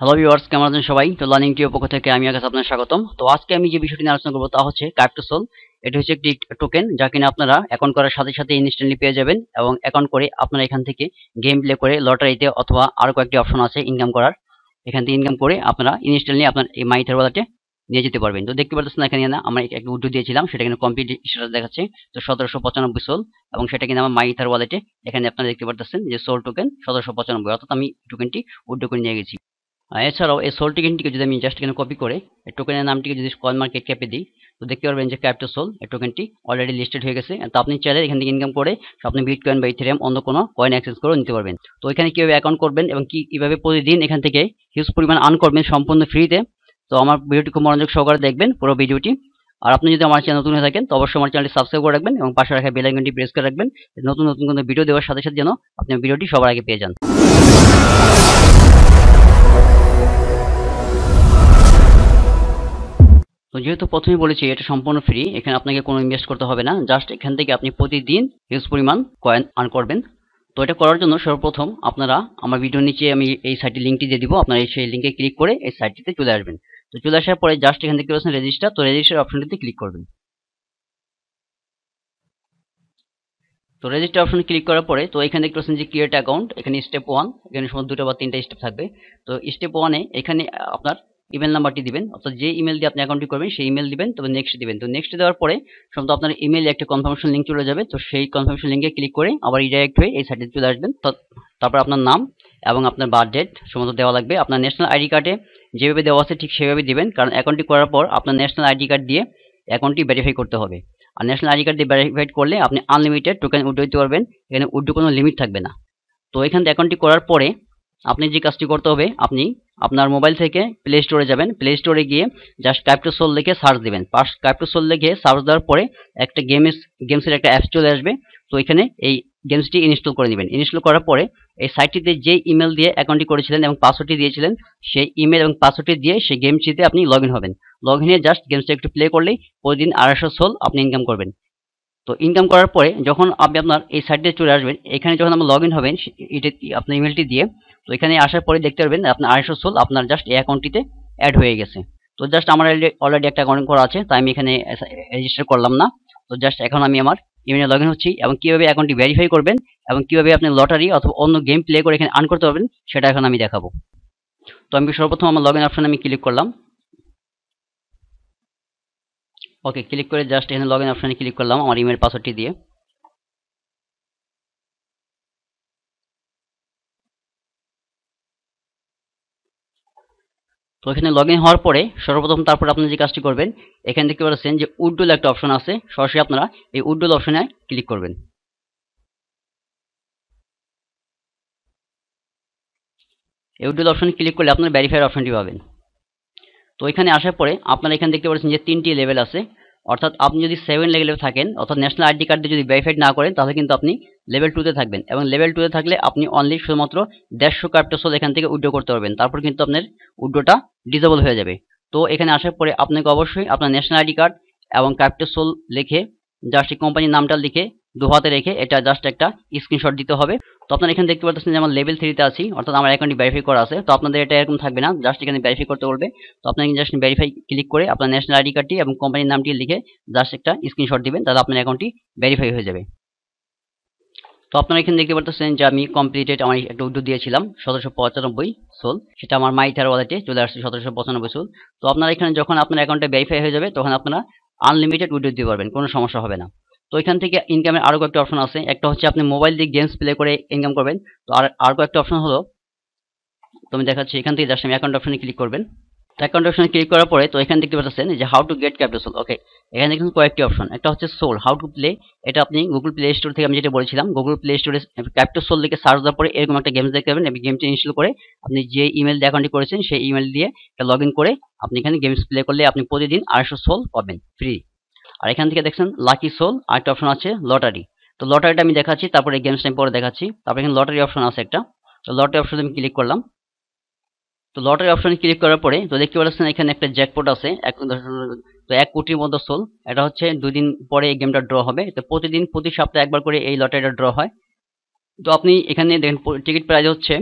hello viewers কেমন আছেন সবাই তো লার্নিং টিও পক্ষ থেকে আমি আগে আপনার স্বাগতম তো আজকে আমি যে বিষয়টি নিয়ে আলোচনা করবো তা হচ্ছে কার্টোসোল এটা হচ্ছে একটি টোকেন যা কিনা আপনারা অ্যাকাউন্ট করার সাথে সাথে ইনস্ট্যান্টলি পেয়ে যাবেন এবং অ্যাকাউন্ট করে আপনারা এখান থেকে গেম প্লে করে লটারিতে অথবা আরও কয়েকটি অপশন আছে ইনকাম করার এখান থেকে ইনকাম করে আপনারা ইনস্ট্যান্টলি আপনার এই মাই ওয়ালেটে নিয়ে যেতে পারবেন তো দেখতে পারতেছেন এখানে না আমরা একটা উদ্যোগ দিয়েছিলাম সেটা কিন্তু কমপ্লিট স্ট্যাটাস দেখাচ্ছে তো সতেরোশো পঁচানব্বই সোল এবং সেটা কিন্তু আমার মাই ওয়ালেটে এখানে আপনারা দেখতে পারতেছেন যে সোল টোকেন সতেরোশো পঁচানব্বই অর্থাৎ আমি টোকেনটি উদ্যোগ করে নিয়ে গেছি এছাড়াও এই সোল টোকেনটিকে যদি আমি জাস্ট এখানে কপি করে এই টোকেনের নামটিকে যদি কয়েন মার্কেট ক্যাপে দিই তো দেখতে পারবেন যে ক্যাপটা সোল এই টোকেনটি অলরেডি লিস্টেড হয়ে গেছে তো আপনি চাইলে এখান থেকে ইনকাম করে আপনি বিট কয়েন বা ইথেরিয়াম অন্য কোনো কয়েন অ্যাক্সেস করে নিতে পারবেন তো এখানে কীভাবে অ্যাকাউন্ট করবেন এবং কী কীভাবে প্রতিদিন এখান থেকে হিউজ পরিমাণ আর্ন করবেন সম্পূর্ণ ফ্রিতে তো আমার ভিডিওটি খুব মনোযোগ সহকারে দেখবেন পুরো ভিডিওটি আর আপনি যদি আমার চ্যানেল নতুন হয়ে থাকেন তো অবশ্যই আমার চ্যানেলটি সাবস্ক্রাইব করে রাখবেন এবং পাশে রাখা বেলাইকনটি প্রেস করে রাখবেন নতুন নতুন কোনো ভিডিও দেওয়ার সাথে সাথে যেন আপনি ভিডিওটি সবার আগে পেয়ে যান তো যেহেতু প্রথমে বলেছি এটা সম্পূর্ণ ফ্রি এখানে আপনাকে কোনো ইনভেস্ট করতে হবে না জাস্ট এখান থেকে আপনি প্রতিদিন হিউজ পরিমাণ কয়েন আর্ন করবেন তো এটা করার জন্য সর্বপ্রথম আপনারা আমার ভিডিওর নিচে আমি এই সাইটের লিঙ্কটি দিয়ে দিব আপনারা সেই লিঙ্কে ক্লিক করে এই সাইটটিতে চলে আসবেন তো চলে আসার পরে জাস্ট এখান থেকে বলেছেন রেজিস্টার তো রেজিস্টার অপশনটিতে ক্লিক করবেন তো রেজিস্টার অপশন ক্লিক করার পরে তো এখানে দেখতে পাচ্ছেন যে ক্রিয়েট অ্যাকাউন্ট এখানে স্টেপ ওয়ান এখানে সময় দুটো বা তিনটা স্টেপ থাকবে তো স্টেপ ওয়ানে এখানে আপনার ইমেল নাম্বারটি দিবেন অর্থাৎ যে ইমেল দিয়ে আপনি অ্যাকাউন্টটি করবেন সেই ইমেল দিবেন তবে নেক্সট দিবেন তো নেক্সট দেওয়ার পরে সম্ভবত আপনার ইমেলে একটা কনফার্মেশন লিঙ্ক চলে যাবে তো সেই কনফার্মেশন লিঙ্কে ক্লিক করে আবার রিডাইরেক্ট হয়ে এই সাইটে চলে আসবেন তারপর আপনার নাম এবং আপনার বার্থ ডেট সমস্ত দেওয়া লাগবে আপনার ন্যাশনাল আইডি কার্ডে যেভাবে দেওয়া আছে ঠিক সেভাবে দিবেন কারণ অ্যাকাউন্টটি করার পর আপনার ন্যাশনাল আইডি কার্ড দিয়ে অ্যাকাউন্টটি ভেরিফাই করতে হবে আর ন্যাশনাল আইডি কার্ড দিয়ে ভেরিফাইড করলে আপনি আনলিমিটেড টোকেন উড্ডো দিতে পারবেন এখানে উড্ডো কোনো লিমিট থাকবে না তো এখান থেকে অ্যাকাউন্টটি করার পরে আপনি যে কাজটি করতে হবে আপনি আপনার মোবাইল থেকে প্লে স্টোরে যাবেন প্লে স্টোরে গিয়ে জাস্ট ক্যাপ্টোসোল লিখে সার্চ দেবেন পাস সোল লিখে সার্চ দেওয়ার পরে একটা গেমস গেমসের একটা অ্যাপস চলে আসবে তো এখানে এই গেমসটি ইনস্টল করে নেবেন ইনস্টল করার পরে এই সাইটটিতে যে ইমেল দিয়ে অ্যাকাউন্টটি করেছিলেন এবং পাসওয়ার্ডটি দিয়েছিলেন সেই ইমেল এবং পাসওয়ার্ডটি দিয়ে সেই গেমসটিতে আপনি লগ ইন হবেন লগ ইনে জাস্ট গেমসটা একটু প্লে করলেই প্রতিদিন আড়াইশো সোল আপনি ইনকাম করবেন তো ইনকাম করার পরে যখন আপনি আপনার এই সাইটে চলে আসবেন এখানে যখন আপনি লগ ইন হবেন আপনার ইমেলটি দিয়ে তো এখানে আসার পরে দেখতে পারবেন আপনার আড়াইশো সোল আপনার জাস্ট এই অ্যাকাউন্টটিতে অ্যাড হয়ে গেছে তো জাস্ট আমার অলরেডি একটা অ্যাকাউন্ট করা আছে তাই আমি এখানে রেজিস্টার করলাম না তো জাস্ট এখন আমি আমার ইমেলে লগ ইন হচ্ছি এবং কীভাবে অ্যাকাউন্টটি ভেরিফাই করবেন এবং কীভাবে আপনি লটারি অথবা অন্য গেম প্লে করে এখানে আর্ন করতে পারবেন সেটা এখন আমি দেখাবো তো আমি সর্বপ্রথম আমার লগ ইন অপশানে আমি ক্লিক করলাম ওকে ক্লিক করে জাস্ট এখানে লগ ইন অপশানে ক্লিক করলাম আমার ইমেল পাসওয়ার্ডটি দিয়ে তো এখানে লগ ইন হওয়ার পরে সর্বপ্রথম তারপর আপনি যে কাজটি করবেন এখান থেকে পাচ্ছেন যে উড্ডুল একটা অপশন আছে সরাসরি আপনারা এই উড্ডুল অপশনে ক্লিক করবেন এই উড্ডুল অপশনে ক্লিক করলে আপনার ভ্যারিফায়ার অপশনটি পাবেন তো এখানে আসার পরে আপনারা এখানে দেখতে পাচ্ছেন যে তিনটি লেভেল আছে অর্থাৎ আপনি যদি সেভেন লেভেলে থাকেন অর্থাৎ ন্যাশনাল আইডি কার্ডে যদি ভেরিফাইড না করেন তাহলে কিন্তু আপনি লেভেল টুতে থাকবেন এবং লেভেল টুতে থাকলে আপনি অনলি শুধুমাত্র দেড়শো ক্যাপিটাসল এখান থেকে উইড্রো করতে পারবেন তারপর কিন্তু আপনার উইড্রোটা ডিজেবল হয়ে যাবে তো এখানে আসার পরে আপনাকে অবশ্যই আপনার ন্যাশনাল আইডি কার্ড এবং ক্যাপিটাসল লিখে জাস্ট এই কোম্পানির নামটা লিখে দু হাতে রেখে এটা জাস্ট একটা স্ক্রিনশট দিতে হবে তো আপনার এখানে দেখতে পাচ্ছেন যে আমার লেভেল থ্রিতে আছি অর্থাৎ আমার অ্যাকাউন্টটি ভেরিফাই করা আছে তো আপনাদের এটা এরকম থাকবে না জাস্ট এখানে ভেরিফাই করতে বলবে তো আপনাকে জাস্ট ভেরিফাই ক্লিক করে আপনার ন্যাশনাল আইডি কার্ডটি এবং কোম্পানির নামটি লিখে জাস্ট একটা স্ক্রিনশট দিবেন তাহলে আপনার অ্যাকাউন্টটি ভেরিফাই হয়ে যাবে তো আপনারা এখানে দেখতে পারতেছেন যে আমি কমপ্লিটেড আমার একটা উদ্যোগ দিয়েছিলাম সতেরোশো পঁচানব্বই সোল সেটা আমার মাইথার ওয়ালেটে চলে আসছে সতেরোশো পঁচানব্বই সোল তো আপনারা এখানে যখন আপনার অ্যাকাউন্টে ভেরিফাই হয়ে যাবে তখন আপনারা আনলিমিটেড উইডিও দিতে পারবেন কোনো সমস্যা হবে না তো এখান থেকে ইনকামের আরও কয়েকটি অপশন আছে একটা হচ্ছে আপনি মোবাইল দিয়ে গেমস প্লে করে ইনকাম করবেন তো আর আর কয়েকটা অপশন হলো তুমি দেখাচ্ছি এখান থেকে জাস্ট আমি অ্যাকাউন্ট অপশনে ক্লিক করবেন অ্যাকাউন্ট অপশনে ক্লিক করার পরে তো এখানে দেখতে পাচ্ছেন যে হাউ টু গেট ক্যাপটা ওকে এখানে দেখুন কয়েকটি অপশন একটা হচ্ছে সোল হাউ টু প্লে এটা আপনি গুগল প্লে স্টোর থেকে আমি যেটা বলেছিলাম গুগল প্লে স্টোরে ক্যাপটা সোল লিখে সার্চ দেওয়ার পরে এরকম একটা গেমস দেখতে পাবেন গেমটি ইনস্টল করে আপনি যে ইমেল দিয়ে অ্যাকাউন্টটি করেছেন সেই ইমেল দিয়ে এটা লগ করে আপনি এখানে গেমস প্লে করলে আপনি প্রতিদিন আড়াইশো সোল পাবেন ফ্রি আর এখান থেকে দেখছেন লাকি সোল আর একটা অপশন আছে লটারি তো লটারিটা আমি দেখাচ্ছি তারপরে গেমস টাইম পরে দেখাচ্ছি তারপরে এখানে লটারি অপশন আছে একটা তো লটারি অপশনে আমি ক্লিক করলাম তো লটারি অপশনে ক্লিক করার পরে তো দেখতে পাচ্ছেন এখানে একটা জ্যাকপট আছে তো এক কোটির মতো সোল এটা হচ্ছে দুদিন পরে এই গেমটা ড্র হবে তো প্রতিদিন প্রতি সপ্তাহে একবার করে এই লটারিটা ড্র হয় তো আপনি এখানে দেখেন টিকিট প্রাইস হচ্ছে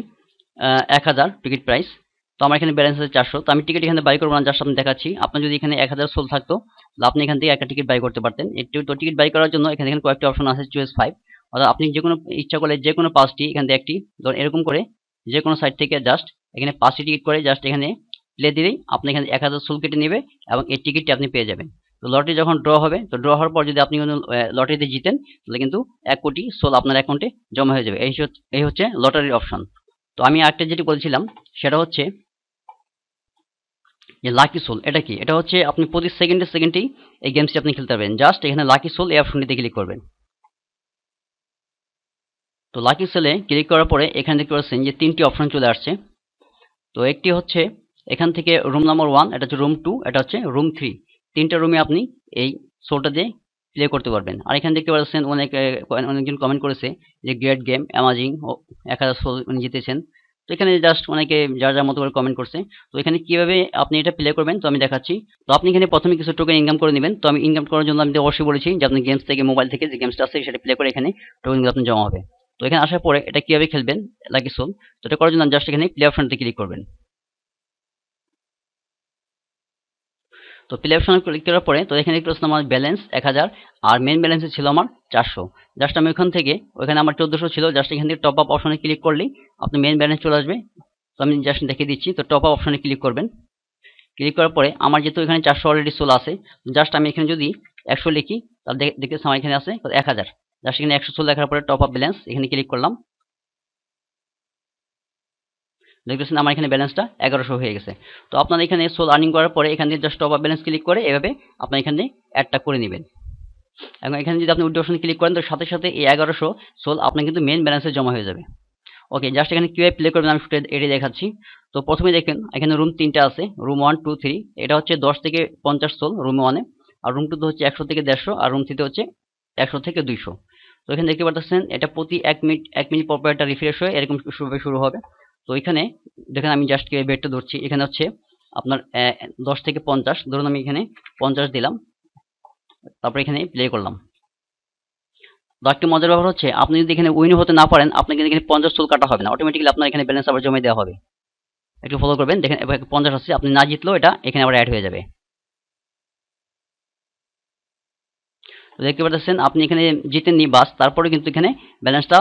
এক হাজার টিকিট প্রাইস তো আমার এখানে ব্যালেন্স আছে চারশো তো আমি টিকিট এখানে বাই করবো না জাস্ট আপনি দেখাচ্ছি আপনি যদি এখানে এক হাজার সোল থাকতো তো আপনি এখান থেকে একটা টিকিট বাই করতে পারতেন একটু তো টিকিট বাই করার জন্য এখানে এখানে কয়েকটি অপশন আছে চুয়েস ফাইভ অর্থাৎ আপনি যে কোনো ইচ্ছা করলে যে কোনো পাঁচটি এখান থেকে একটি ধরুন এরকম করে যে কোনো সাইট থেকে জাস্ট এখানে পাঁচটি টিকিট করে জাস্ট এখানে প্লে দিলেই আপনি এখানে এক হাজার সুল কেটে নেবে এবং এই টিকিটটি আপনি পেয়ে যাবেন তো লটারি যখন ড্র হবে তো ড্র হওয়ার পর যদি আপনি কোনো লটারিতে জিতেন তাহলে কিন্তু এক কোটি সোল আপনার অ্যাকাউন্টে জমা হয়ে যাবে এই এই হচ্ছে লটারির অপশন তো আমি আরেকটা যেটি বলছিলাম সেটা হচ্ছে যে লাকি সোল এটা কি এটা হচ্ছে আপনি প্রতি সেকেন্ডে সেকেন্ডেই এই গেমসটি আপনি খেলতে পারবেন জাস্ট এখানে লাকি সোল এই অপশনটিতে ক্লিক করবেন তো লাকি সেলে ক্লিক করার পরে এখানে দেখতে পাচ্ছেন যে তিনটি অপশন চলে আসছে তো একটি হচ্ছে এখান থেকে রুম নাম্বার ওয়ান এটা হচ্ছে রুম টু এটা হচ্ছে রুম থ্রি তিনটা রুমে আপনি এই শোটা দিয়ে প্লে করতে পারবেন আর এখান দেখতে পাচ্ছেন অনেক অনেকজন কমেন্ট করেছে যে গ্রেট গেম অ্যামাজিং এক হাজার শো জিতেছেন তো এখানে জাস্ট অনেকে যার যার মতো করে কমেন্ট করছে তো এখানে কীভাবে আপনি এটা প্লে করবেন তো আমি দেখাচ্ছি তো আপনি এখানে প্রথমে কিছু টোকেন ইনকাম করে নেবেন তো আমি ইনকাম করার জন্য আমি অবশ্যই বলেছি যে আপনি গেমস থেকে মোবাইল থেকে যে গেমসটা আছে সেটা প্লে করে এখানে টোকেনগুলো আপনি জমা হবে তো এখানে আসার পরে এটা কীভাবে খেলবেন লাগে সোল তো এটা করার জন্য জাস্ট এখানে প্লে অপশনটি ক্লিক করবেন তো প্লে অপশন ক্লিক করার পরে তো এখানে প্রশ্ন আমার ব্যালেন্স এক হাজার আর মেন ব্যালেন্সে ছিল আমার চারশো জাস্ট আমি ওখান থেকে ওখানে আমার চোদ্দোশো ছিল জাস্ট এখান থেকে টপ আপ অপশনে ক্লিক করলেই আপনি মেন ব্যালেন্স চলে আসবে তো আমি জাস্ট দেখিয়ে দিচ্ছি তো টপ আপ অপশনে ক্লিক করবেন ক্লিক করার পরে আমার যেহেতু এখানে চারশো অলরেডি সোল আছে জাস্ট আমি এখানে যদি একশো লিখি তাহলে দেখতে আমার এখানে আসে এক হাজার জাস্ট এখানে একশো ষোলো দেখার পরে টপ আপ ব্যালেন্স এখানে ক্লিক করলাম দেখতেছেন আমার এখানে ব্যালেন্সটা এগারোশো হয়ে গেছে তো আপনার এখানে সোল আর্নিং করার পরে এখান থেকে just top up balance click করে এভাবে আপনার এখানে অ্যাডটা করে নেবেন এবং এখানে যদি আপনি উইড্রো ক্লিক করেন তো সাথে সাথে এই এগারোশো সোল আপনার কিন্তু মেন ব্যালেন্সে জমা হয়ে যাবে ওকে জাস্ট এখানে কীভাবে প্লে করবেন আমি শুটে এটি দেখাচ্ছি তো প্রথমে দেখেন এখানে রুম তিনটা আছে রুম ওয়ান টু থ্রি এটা হচ্ছে দশ থেকে পঞ্চাশ সোল রুম ওয়ানে আর রুম তো হচ্ছে একশো থেকে দেড়শো আর রুম থ্রিতে হচ্ছে একশো থেকে দুইশো তো এখানে দেখতে পারতেছেন এটা প্রতি এক মিনিট এক মিনিট পরপর পর একটা রিফ্রেশ হয়ে এরকম শুরু হবে তো এখানে দেখেন আমি জাস্ট বেডটা ধরছি এখানে হচ্ছে আপনার দশ থেকে পঞ্চাশ ধরুন আমি এখানে পঞ্চাশ দিলাম তারপরে এখানে প্লে করলাম তো একটি মজার ব্যাপার হচ্ছে আপনি যদি এখানে উইন হতে না পারেন আপনাকে এখানে পঞ্চাশ চুল কাটা হবে না অটোমেটিকলি আপনার এখানে ব্যালেন্স আবার জমে দেওয়া হবে একটু ফলো করবেন দেখেন পঞ্চাশ আসছে আপনি না জিতলেও এটা এখানে আবার অ্যাড হয়ে যাবে দেখতে পাচ্ছেন আপনি এখানে জিতেননি বাস তারপরে কিন্তু এখানে ব্যালেন্সটা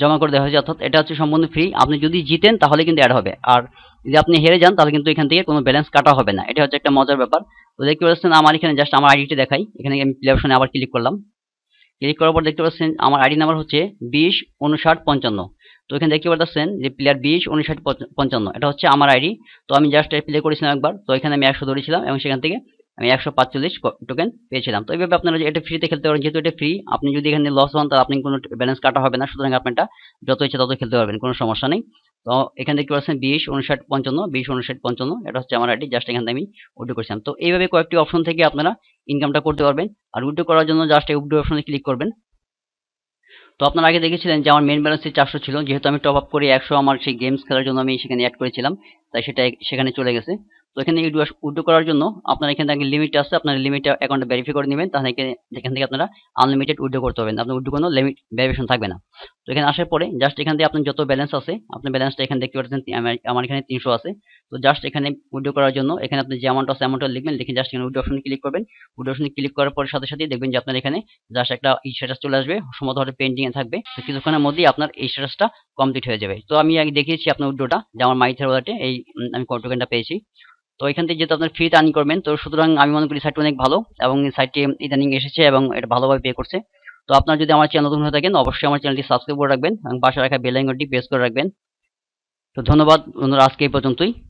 জমা করে দেওয়া হয়েছে অর্থাৎ এটা হচ্ছে সম্পূর্ণ ফ্রি আপনি যদি জিতেন তাহলে কিন্তু অ্যাড হবে আর যদি আপনি হেরে যান তাহলে কিন্তু এখান থেকে কোনো ব্যালেন্স কাটা হবে না এটা হচ্ছে একটা মজার ব্যাপার তো দেখতে পাচ্ছেন আমার এখানে জাস্ট আমার আইডিটি দেখাই এখানে আমি প্লে অপশনে আবার ক্লিক করলাম ক্লিক করার পর দেখতে পাচ্ছেন আমার আইডি নাম্বার হচ্ছে বিশ উনষাট পঞ্চান্ন তো এখানে দেখতে পাচ্ছেন যে প্লেয়ার বিশ উনষাট পঞ্চান্ন এটা হচ্ছে আমার আইডি তো আমি জাস্ট প্লে করেছিলাম একবার তো এখানে আমি একশো ধরেছিলাম এবং সেখান থেকে আমি মানে একশো পাঁচচল্লিশ টোকেন পেয়েছিলাম তো এইভাবে আপনারা এটা ফ্রিতে খেলতে পারেন যেহেতু এটা ফ্রি আপনি যদি এখানে লস হন তাহলে আপনি কোনো ব্যালেন্স কাটা হবে না সুতরাং আপনি এটা যত ইচ্ছে তত খেলতে পারবেন কোনো সমস্যা নেই তো এখান থেকে পারছেন বিশ উনষাট পঞ্চান্ন বিশ উনষাট পঞ্চান্ন এটা হচ্ছে আমার আইডি জাস্ট এখান থেকে আমি উইড্রো করছিলাম তো এইভাবে কয়েকটি অপশন থেকে আপনারা ইনকামটা করতে পারবেন আর উইডো করার জন্য জাস্ট এই উইড্রো অপশনে ক্লিক করবেন তো আপনারা আগে দেখেছিলেন যে আমার মেন ব্যালেন্স চারশো ছিল যেহেতু আমি টপ আপ করে একশো আমার সেই গেমস খেলার জন্য আমি সেখানে অ্যাড করেছিলাম তাই সেটা সেখানে চলে গেছে তো এখানে উইড্রো করার জন্য আপনার এখানে আগে লিমিট আছে আপনার লিমিটটা অ্যাকাউন্ট ভেরিফাই করে নেবেন তাহলে এখান থেকে আপনারা আনলিমিটেড উইড্রো করতে পারবেন আপনার উইড্রো কোনো লিমিট ভেরিফিকেশন থাকবে না তো এখানে আসার পরে জাস্ট এখান থেকে আপনার যত ব্যালেন্স আছে আপনার ব্যালেন্সটা এখানে দেখতে পাচ্ছেন আমার এখানে তিনশো আছে তো জাস্ট এখানে উইড্রো করার জন্য এখানে আপনি যে অ্যামাউন্ট আছে অ্যামাউন্টটা লিখবেন লিখে জাস্ট এখানে উইড্রো অপশনে ক্লিক করবেন উইড্রো অপশনে ক্লিক করার পর সাথে সাথে দেখবেন যে আপনার এখানে জাস্ট একটা এই স্ট্যাটাস চলে আসবে সম্ভবত হয়তো পেন্ডিং এ থাকবে তো কিছুক্ষণের মধ্যেই আপনার এই স্ট্যাটাসটা কমপ্লিট হয়ে যাবে তো আমি আগে দেখিয়েছি আপনার উইড্রোটা যে আমার মাইথের ওয়ালেটে এই আমি কন্ট্রোকেনটা পেয়েছি তো এখান থেকে যেহেতু আপনার ফ্রিতে আর্নিং করবেন তো সুতরাং আমি মনে করি সাইটটি অনেক ভালো এবং সাইটটি ইদানিং এসেছে এবং এটা ভালোভাবে পে করছে তো আপনার যদি আমার চ্যানেল নতুন হয়ে থাকেন অবশ্যই আমার চ্যানেলটি সাবস্ক্রাইব করে রাখবেন এবং পাশে রাখা বেলাইনটি প্রেস করে রাখবেন তো ধন্যবাদ বন্ধুরা আজকে এই পর্যন্তই